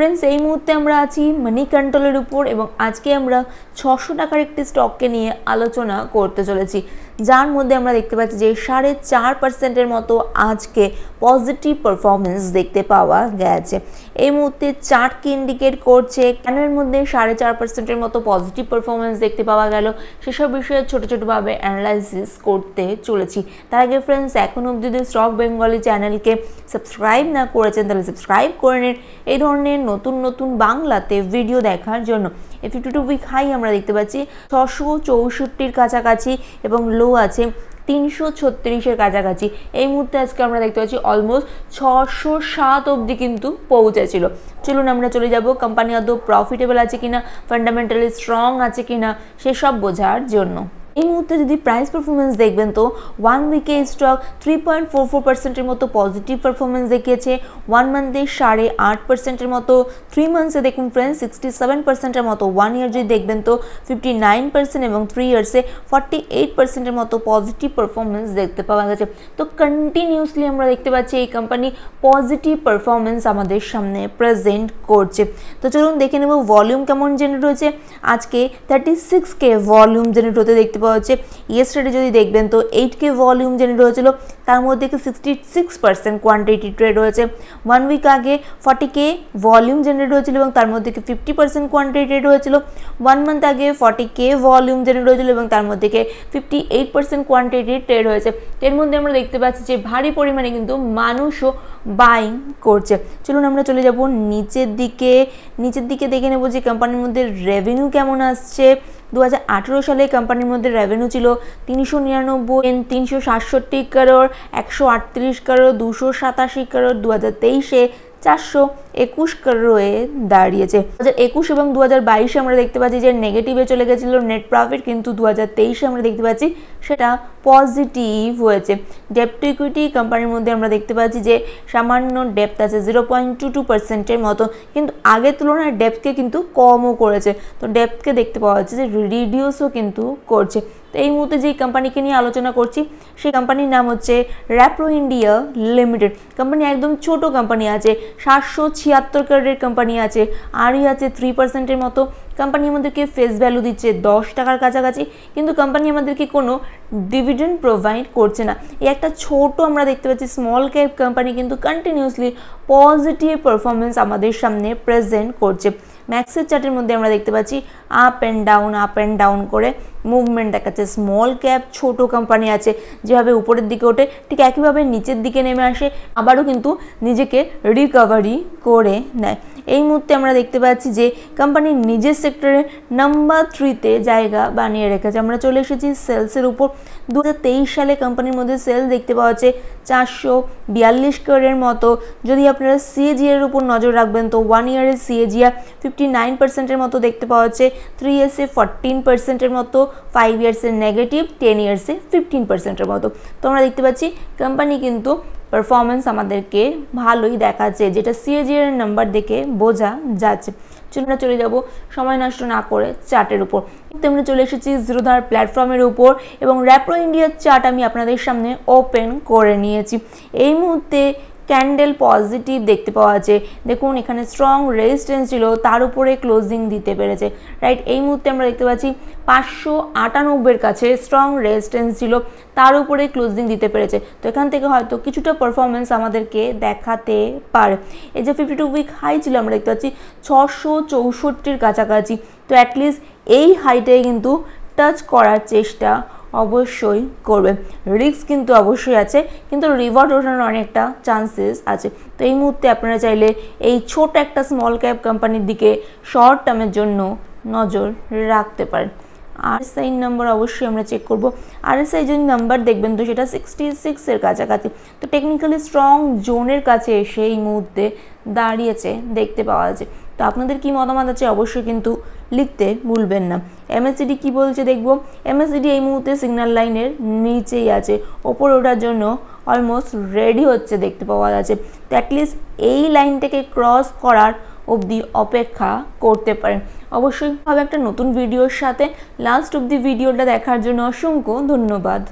friends এই মুহূর্তে আমরা আছি মানি কন্ট্রোলের উপর এবং আজকে আমরা ছশো টাকার একটি স্টককে নিয়ে আলোচনা করতে চলেছি যার মধ্যে আমরা দেখতে পাচ্ছি যে সাড়ে চার পার্সেন্টের মতো আজকে পজিটিভ পারফরমেন্স দেখতে পাওয়া গেছে এই মুহূর্তে চার্টকে ইন্ডিকেট করছে কেন এর মধ্যে সাড়ে চার পার্সেন্টের মতো পজিটিভ পারফরমেন্স দেখতে পাওয়া গেল সেসব বিষয়ে ছোটো ছোটোভাবে অ্যানালাইসিস করতে চলেছি তার আগে ফ্রেন্ডস এখন অবধি যদি স্টক বেঙ্গলি চ্যানেলকে সাবস্ক্রাইব না করেছেন তাহলে সাবস্ক্রাইব করে নিন এই ধরনের নতুন নতুন বাংলাতে ভিডিও দেখার জন্য ফিফটি টু উইক হাই আমরা দেখতে পাচ্ছি ছশো চৌষট্টির কাছাকাছি এবং লো আছে তিনশো ছত্রিশের কাছাকাছি এই মুহূর্তে আজকে আমরা দেখতে পাচ্ছি অলমোস্ট ছশো সাত অবধি কিন্তু পৌঁছেছিল চলুন আমরা চলে যাব কোম্পানি আদৌ প্রফিটেবল আছে কিনা ফান্ডামেন্টালি স্ট্রং আছে কিনা সেসব বোঝার জন্য এই মুহূর্তে যদি প্রাইস পারফরমেন্স দেখবেন তো ওয়ান উইকে stock three point four four পার্সেন্টের মতো পজিটিভ পারফরমেন্স দেখিয়েছে ওয়ান মান্থে সাড়ে আট পার্সেন্টের মতো থ্রি মান্থসে দেখুন ফ্রেন্ডস সিক্সটি সেভেন পার্সেন্টের মতো ওয়ান ইয়ার যদি দেখবেন তো ফিফটি নাইন পার্সেন্ট এবং থ্রি ইয়ার্সে ফর্টি এইট পার্সেন্টের মতো পজিটিভ পারফরমেন্স দেখতে পাওয়া গেছে তো কন্টিনিউসলি আমরা দেখতে পাচ্ছি এই কোম্পানি পজিটিভ পারফরমেন্স আমাদের সামনে প্রেজেন্ট করছে তো চলুন দেখে নেব ভলিউম কেমন জেনারেট হয়েছে আজকে thirty six K volume generate হতে দেখতে পাওয়া হচ্ছে ইয়েস্টারডে যদি দেখবেন তো এইট কে ভলিউম জেনারেট হয়েছিল তার মধ্যে কি sixty six percent quantity trade হয়েছে ওয়ান উইক আগে ফর্টি কে ভলিউম জেনারেট হয়েছিল এবং তার মধ্যে কি ফিফটি পার্সেন্ট কোয়ান্টিটি ট্রেড হয়েছিল ওয়ান মান্থ আগে ফর্টি কে ভলিউম জেনারেট হয়েছিল এবং তার মধ্যে কি fifty eight percent quantity trade হয়েছে এর মধ্যে আমরা দেখতে পাচ্ছি যে ভারী পরিমাণে কিন্তু মানুষও বাইং করছে চলুন আমরা চলে যাব নিচের দিকে নিচের দিকে দেখে নেব যে কোম্পানির মধ্যে রেভিনিউ কেমন আসছে দু সালে কোম্পানির মধ্যে রেভিনিউ ছিল তিনশো নিরানব্বই তিনশো সাতষট্টি কারোর একশো আটত্রিশ কারোর দুশো সাতাশি কারোর দু হাজার তেইশে চারশো একুশ রয়ে দাঁড়িয়েছে দু হাজার একুশ এবং দু হাজার বাইশে আমরা দেখতে পাচ্ছি যে নেগেটিভে চলে গেছিলো নেট প্রফিট কিন্তু দু হাজার তেইশে আমরা দেখতে পাচ্ছি সেটা পজিটিভ হয়েছে ডেপ টু ইকুইটি কোম্পানির মধ্যে আমরা দেখতে পাচ্ছি যে সামান্য ডেপথ আছে জিরো পয়েন্ট টু টু পার্সেন্টের মতো কিন্তু আগের তুলনায় ডেপকে কিন্তু কমও করেছে তো ডেপকে দেখতে পাওয়া যাচ্ছে যে রিডিউসও কিন্তু করছে তো এই মুহূর্তে যেই কোম্পানিকে নিয়ে আলোচনা করছি সেই কোম্পানির নাম হচ্ছে র্যাপ্রো ইন্ডিয়া লিমিটেড কোম্পানি একদম ছোট কোম্পানি আছে সাতশো ছিয়াত্তর ক্যারেটের কোম্পানি আছে আরই আছে থ্রি পার্সেন্টের মতো কোম্পানি আমাদেরকে ফেস ভ্যালু দিচ্ছে দশ টাকার কাছাকাছি কিন্তু কোম্পানি আমাদেরকে কোনো ডিভিডেন্ড প্রোভাইড করছে না এই একটা ছোট আমরা দেখতে পাচ্ছি স্মল ক্যাপ কোম্পানি কিন্তু কন্টিনিউসলি পজিটিভ পারফরমেন্স আমাদের সামনে প্রেজেন্ট করছে ম্যাক্সের চার্টের মধ্যে আমরা দেখতে পাচ্ছি up and down up and down করে মুভমেন্ট দেখাচ্ছে স্মল ক্যাপ ছোট কোম্পানি আছে যেভাবে উপরের দিকে ওঠে ঠিক একইভাবে নিচের দিকে নেমে আসে আবারও কিন্তু নিজেকে রিকভারি করে নেয় এই মুহূর্তে আমরা দেখতে পাচ্ছি যে কোম্পানির নিজের সেক্টরে নাম্বার থ্রিতে জায়গা বানিয়ে রেখেছে আমরা চলে এসেছি সেলসের উপর দু সালে কোম্পানির মধ্যে সেল দেখতে পাওয়া যাচ্ছে চারশো বিয়াল্লিশ ক্রোরের মতো যদি আপনারা সিএজিআর উপর নজর রাখবেন তো ওয়ান ইয়ারের সিএজিআর ফিফটি নাইন পার্সেন্টের মতো দেখতে পাওয়া যাচ্ছে থ্রি ইয়ার্সে ফর্টিন পার্সেন্টের মতো ফাইভ ইয়ার্সে নেগেটিভ টেন ইয়ার্সে ফিফটিন পার্সেন্টের মতো তো আমরা দেখতে পাচ্ছি কোম্পানি কিন্তু পারফরমেন্স আমাদেরকে ভালোই দেখাচ্ছে যেটা সিএজিআর নাম্বার দেখে বোঝা যাচ্ছে আমরা চলে যাব সময় নষ্ট না করে চার্টের উপর কিন্তু আমরা চলে এসেছি জিরোধার প্ল্যাটফর্মের উপর এবং র্যাপ্রো ইন্ডিয়ার চার্ট আমি আপনাদের সামনে ওপেন করে নিয়েছি এই মুহূর্তে ক্যান্ডেল পজিটিভ দেখতে পাওয়া যাচ্ছে দেখুন এখানে স্ট্রং রেজিস্ট্যান্স ছিল তার উপরে ক্লোজিং দিতে পেরেছে রাইট এই মুহূর্তে আমরা দেখতে পাচ্ছি পাঁচশো আটানব্বইয়ের কাছে স্ট্রং রেজিস্ট্যান্স ছিল তার উপরে ক্লোজিং দিতে পেরেছে তো এখান থেকে হয়তো কিছুটা পারফরমেন্স আমাদেরকে দেখাতে পারে এই যে ফিফটি টু উইক হাই ছিল আমরা দেখতে পাচ্ছি ছশো চৌষট্টির কাছাকাছি তো অ্যাটলিস্ট এই হাইটাই কিন্তু টাচ করার চেষ্টা অবশ্যই করবে রিস্ক কিন্তু অবশ্যই আছে কিন্তু রিওয়ার্ড ওঠানোর অনেকটা চান্সেস আছে তো এই মুহূর্তে আপনারা চাইলে এই ছোট একটা স্মল ক্যাপ কোম্পানির দিকে শর্ট টার্মের জন্য নজর রাখতে পারেন আরএসআই নাম্বার অবশ্যই আমরা চেক করব আরএসআই যদি নাম্বার দেখবেন তো সেটা সিক্সটি সিক্সের কাছাকাছি তো টেকনিক্যালি স্ট্রং জোনের কাছে এসে এই মুহূর্তে দাঁড়িয়েছে দেখতে পাওয়া যাচ্ছে তো আপনাদের কি মতামত আছে অবশ্যই কিন্তু লিখতে ভুলবেন না এমএসসিডি কি বলছে দেখব এমএসসিডি এই মুহূর্তে সিগন্যাল লাইনের নিচেই আছে ওপরে ওঠার জন্য অলমোস্ট রেডি হচ্ছে দেখতে পাওয়া যাচ্ছে তো অ্যাটলিস্ট এই লাইনটাকে ক্রস করার অবধি অপেক্ষা করতে পারেন অবশ্যই হবে একটা নতুন ভিডিওর সাথে লাস্ট অবধি ভিডিওটা দেখার জন্য অসংখ্য ধন্যবাদ